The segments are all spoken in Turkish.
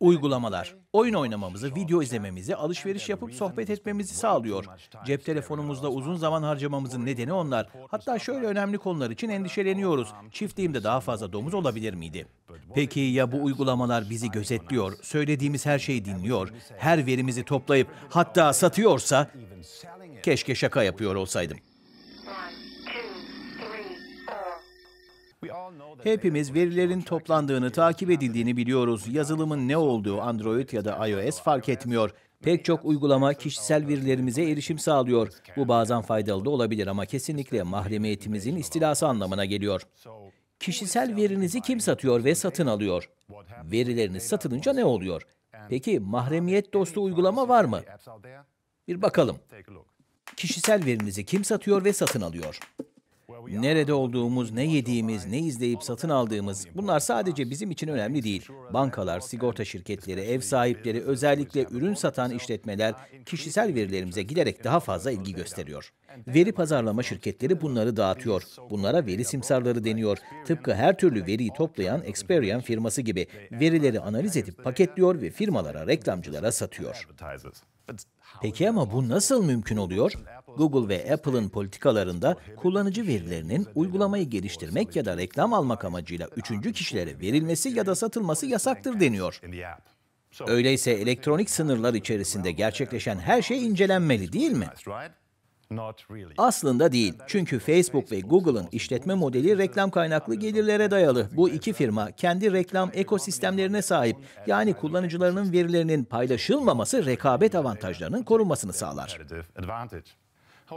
Uygulamalar, oyun oynamamızı, video izlememizi, alışveriş yapıp sohbet etmemizi sağlıyor. Cep telefonumuzda uzun zaman harcamamızın nedeni onlar. Hatta şöyle önemli konular için endişeleniyoruz. Çiftliğimde daha fazla domuz olabilir miydi? Peki ya bu uygulamalar bizi gözetliyor, söylediğimiz her şeyi dinliyor, her verimizi toplayıp hatta satıyorsa? Keşke şaka yapıyor olsaydım. Hepimiz verilerin toplandığını, takip edildiğini biliyoruz. Yazılımın ne olduğu Android ya da iOS fark etmiyor. Pek çok uygulama kişisel verilerimize erişim sağlıyor. Bu bazen faydalı da olabilir ama kesinlikle mahremiyetimizin istilası anlamına geliyor. Kişisel verinizi kim satıyor ve satın alıyor? Verileriniz satılınca ne oluyor? Peki mahremiyet dostu uygulama var mı? Bir bakalım. Kişisel verinizi kim satıyor ve satın alıyor? Nerede olduğumuz, ne yediğimiz, ne izleyip satın aldığımız bunlar sadece bizim için önemli değil. Bankalar, sigorta şirketleri, ev sahipleri, özellikle ürün satan işletmeler kişisel verilerimize giderek daha fazla ilgi gösteriyor. Veri pazarlama şirketleri bunları dağıtıyor. Bunlara veri simsarları deniyor. Tıpkı her türlü veriyi toplayan Experian firması gibi verileri analiz edip paketliyor ve firmalara, reklamcılara satıyor. Peki ama bu nasıl mümkün oluyor? Google ve Apple'ın politikalarında kullanıcı verilerinin uygulamayı geliştirmek ya da reklam almak amacıyla üçüncü kişilere verilmesi ya da satılması yasaktır deniyor. Öyleyse elektronik sınırlar içerisinde gerçekleşen her şey incelenmeli değil mi? Aslında değil. Çünkü Facebook ve Google'ın işletme modeli reklam kaynaklı gelirlere dayalı. Bu iki firma kendi reklam ekosistemlerine sahip. Yani kullanıcılarının verilerinin paylaşılmaması rekabet avantajlarının korunmasını sağlar.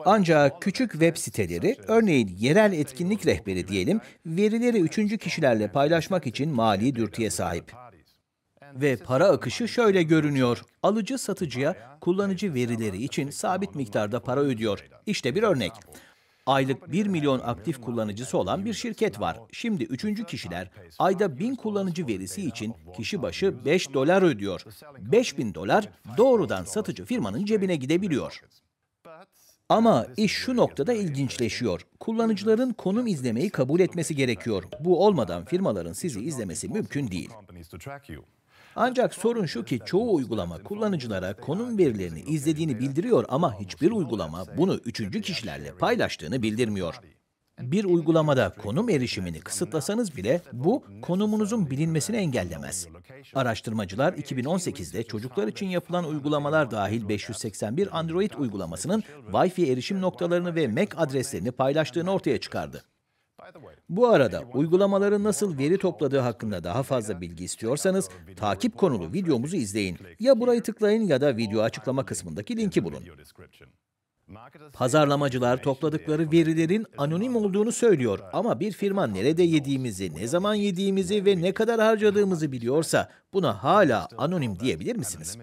Ancak küçük web siteleri, örneğin yerel etkinlik rehberi diyelim, verileri üçüncü kişilerle paylaşmak için mali dürtüye sahip ve para akışı şöyle görünüyor. Alıcı satıcıya kullanıcı verileri için sabit miktarda para ödüyor. İşte bir örnek. Aylık 1 milyon aktif kullanıcısı olan bir şirket var. Şimdi üçüncü kişiler ayda 1000 kullanıcı verisi için kişi başı 5 dolar ödüyor. 5000 dolar doğrudan satıcı firmanın cebine gidebiliyor. Ama iş şu noktada ilginçleşiyor. Kullanıcıların konum izlemeyi kabul etmesi gerekiyor. Bu olmadan firmaların sizi izlemesi mümkün değil. Ancak sorun şu ki çoğu uygulama kullanıcılara konum verilerini izlediğini bildiriyor ama hiçbir uygulama bunu üçüncü kişilerle paylaştığını bildirmiyor. Bir uygulamada konum erişimini kısıtlasanız bile bu konumunuzun bilinmesini engellemez. Araştırmacılar 2018'de çocuklar için yapılan uygulamalar dahil 581 Android uygulamasının Wi-Fi erişim noktalarını ve MAC e adreslerini paylaştığını ortaya çıkardı. Bu arada uygulamaların nasıl veri topladığı hakkında daha fazla bilgi istiyorsanız takip konulu videomuzu izleyin. Ya burayı tıklayın ya da video açıklama kısmındaki linki bulun. Pazarlamacılar topladıkları verilerin anonim olduğunu söylüyor ama bir firma nerede yediğimizi, ne zaman yediğimizi ve ne kadar harcadığımızı biliyorsa buna hala anonim diyebilir misiniz?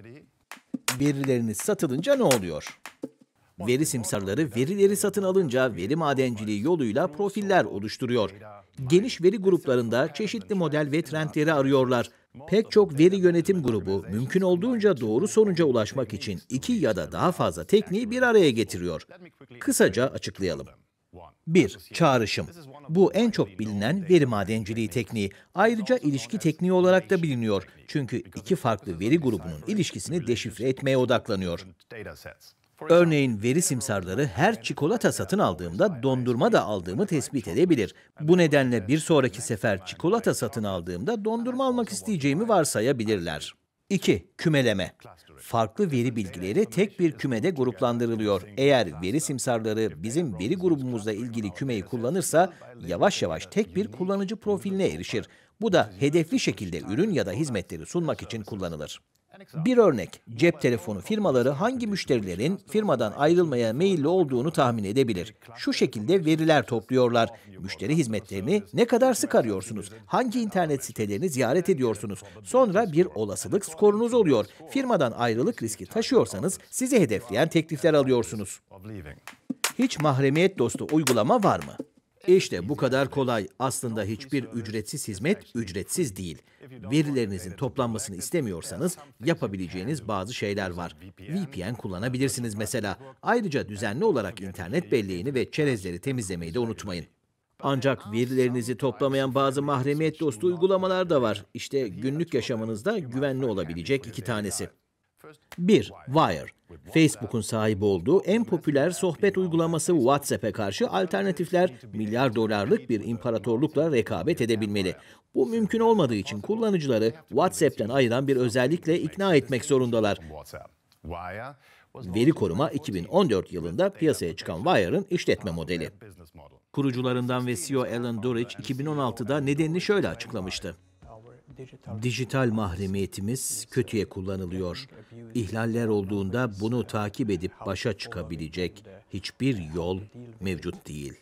Verileriniz satılınca ne oluyor? Veri simsarları verileri satın alınca veri madenciliği yoluyla profiller oluşturuyor. Geniş veri gruplarında çeşitli model ve trendleri arıyorlar. Pek çok veri yönetim grubu mümkün olduğunca doğru sonuca ulaşmak için iki ya da daha fazla tekniği bir araya getiriyor. Kısaca açıklayalım. 1. Çağrışım. Bu en çok bilinen veri madenciliği tekniği. Ayrıca ilişki tekniği olarak da biliniyor. Çünkü iki farklı veri grubunun ilişkisini deşifre etmeye odaklanıyor. Örneğin veri simsarları her çikolata satın aldığımda dondurma da aldığımı tespit edebilir. Bu nedenle bir sonraki sefer çikolata satın aldığımda dondurma almak isteyeceğimi varsayabilirler. 2. Kümeleme. Farklı veri bilgileri tek bir kümede gruplandırılıyor. Eğer veri simsarları bizim veri grubumuzla ilgili kümeyi kullanırsa yavaş yavaş tek bir kullanıcı profiline erişir. Bu da hedefli şekilde ürün ya da hizmetleri sunmak için kullanılır. Bir örnek, cep telefonu firmaları hangi müşterilerin firmadan ayrılmaya meyilli olduğunu tahmin edebilir. Şu şekilde veriler topluyorlar. Müşteri hizmetlerini ne kadar sık arıyorsunuz? Hangi internet sitelerini ziyaret ediyorsunuz? Sonra bir olasılık skorunuz oluyor. Firmadan ayrılık riski taşıyorsanız sizi hedefleyen teklifler alıyorsunuz. Hiç mahremiyet dostu uygulama var mı? İşte bu kadar kolay. Aslında hiçbir ücretsiz hizmet ücretsiz değil verilerinizin toplanmasını istemiyorsanız yapabileceğiniz bazı şeyler var. VPN kullanabilirsiniz mesela. Ayrıca düzenli olarak internet belleğini ve çerezleri temizlemeyi de unutmayın. Ancak verilerinizi toplamayan bazı mahremiyet dostu uygulamalar da var. İşte günlük yaşamınızda güvenli olabilecek iki uh, tanesi. 1. Wire, Facebook'un sahip olduğu en popüler sohbet uygulaması WhatsApp'e karşı alternatifler milyar dolarlık bir imparatorlukla rekabet edebilmeli. Bu mümkün olmadığı için kullanıcıları WhatsApp'ten ayıran bir özellikle ikna etmek zorundalar. Veri koruma 2014 yılında piyasaya çıkan Wire'ın işletme modeli. Kurucularından ve CEO Alan Durich 2016'da e nedenini şöyle açıklamıştı. Dijital mahremiyetimiz kötüye kullanılıyor. İhlaller olduğunda bunu takip edip başa çıkabilecek hiçbir yol mevcut değil.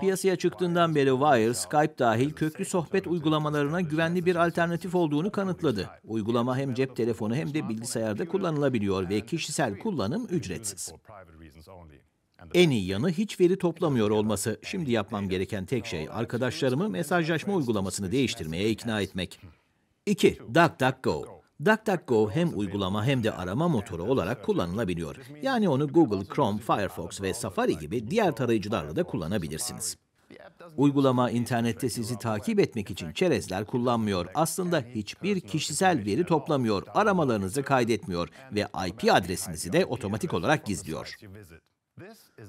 Piyasaya çıktığından beri Wire, Skype dahil köklü sohbet uygulamalarına güvenli bir alternatif olduğunu kanıtladı. Uygulama hem cep telefonu hem de bilgisayarda kullanılabiliyor ve kişisel kullanım ücretsiz. En iyi yanı hiç veri toplamıyor olması. Şimdi yapmam gereken tek şey arkadaşlarımı mesajlaşma uygulamasını değiştirmeye ikna etmek. 2. DuckDuckGo. DuckDuckGo hem uygulama hem de arama motoru olarak kullanılabiliyor. Yani onu Google, Chrome, Firefox ve Safari gibi diğer tarayıcılarla da kullanabilirsiniz. Uygulama internette sizi takip etmek için çerezler kullanmıyor. Aslında hiçbir kişisel veri toplamıyor, aramalarınızı kaydetmiyor ve IP adresinizi de otomatik olarak gizliyor.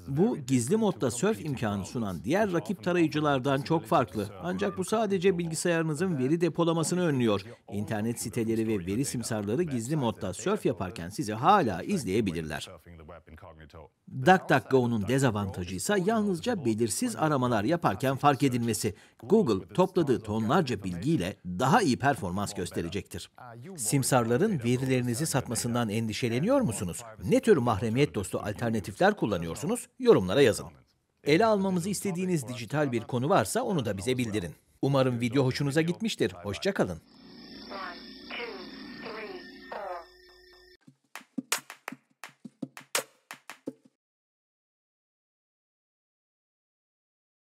Bu gizli modda sörf imkanı sunan diğer rakip tarayıcılardan çok farklı. Ancak bu sadece bilgisayarınızın veri depolamasını önlüyor. İnternet siteleri ve veri simsarları gizli modda sörf yaparken sizi hala izleyebilirler. DuckDuckGo'nun dezavantajı ise yalnızca belirsiz aramalar yaparken fark edilmesi. Google topladığı tonlarca bilgiyle daha iyi performans gösterecektir. Simsarların verilerinizi satmasından endişeleniyor musunuz? Ne tür mahremiyet dostu alternatifler kullanıyorsunuz? kullanıyorsunuz? Yorumlara yazın. Ele almamızı istediğiniz dijital bir konu varsa onu da bize bildirin. Umarım video hoşunuza gitmiştir. Hoşçakalın.